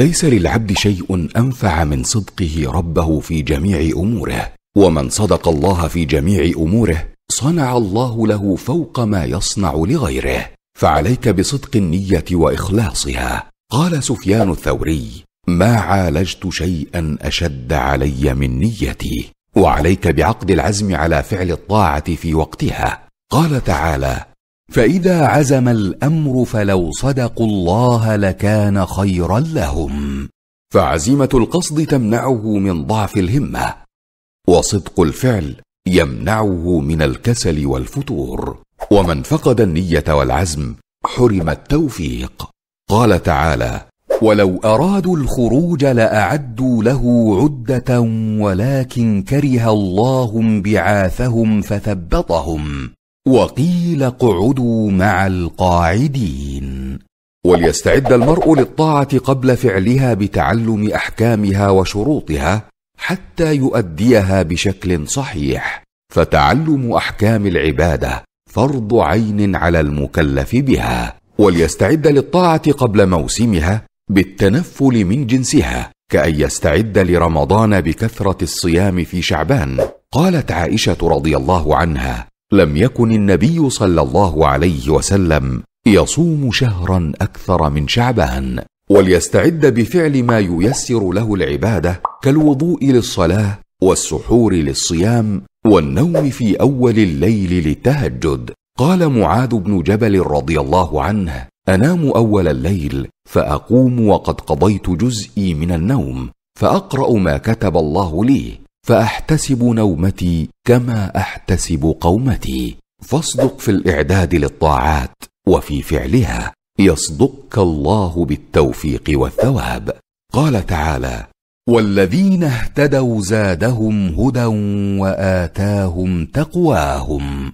ليس للعبد شيء انفع من صدقه ربه في جميع اموره ومن صدق الله في جميع اموره صنع الله له فوق ما يصنع لغيره فعليك بصدق النيه واخلاصها قال سفيان الثوري ما عالجت شيئا اشد علي من نيتي وعليك بعقد العزم على فعل الطاعه في وقتها قال تعالى فاذا عزم الامر فلو صدقوا الله لكان خيرا لهم فعزيمه القصد تمنعه من ضعف الهمه وصدق الفعل يمنعه من الكسل والفتور ومن فقد النيه والعزم حرم التوفيق قال تعالى ولو ارادوا الخروج لاعدوا له عده ولكن كره الله بعاثهم فثبطهم وقيل اقعدوا مع القاعدين وليستعد المرء للطاعه قبل فعلها بتعلم احكامها وشروطها حتى يؤديها بشكل صحيح فتعلم احكام العباده فرض عين على المكلف بها وليستعد للطاعه قبل موسمها بالتنفل من جنسها كان يستعد لرمضان بكثره الصيام في شعبان قالت عائشه رضي الله عنها لم يكن النبي صلى الله عليه وسلم يصوم شهرا اكثر من شعبان وليستعد بفعل ما ييسر له العباده كالوضوء للصلاه والسحور للصيام والنوم في اول الليل للتهجد قال معاذ بن جبل رضي الله عنه انام اول الليل فاقوم وقد قضيت جزئي من النوم فاقرا ما كتب الله لي فاحتسب نومتي كما احتسب قومتي فاصدق في الاعداد للطاعات وفي فعلها يصدقك الله بالتوفيق والثواب قال تعالى والذين اهتدوا زادهم هدى واتاهم تقواهم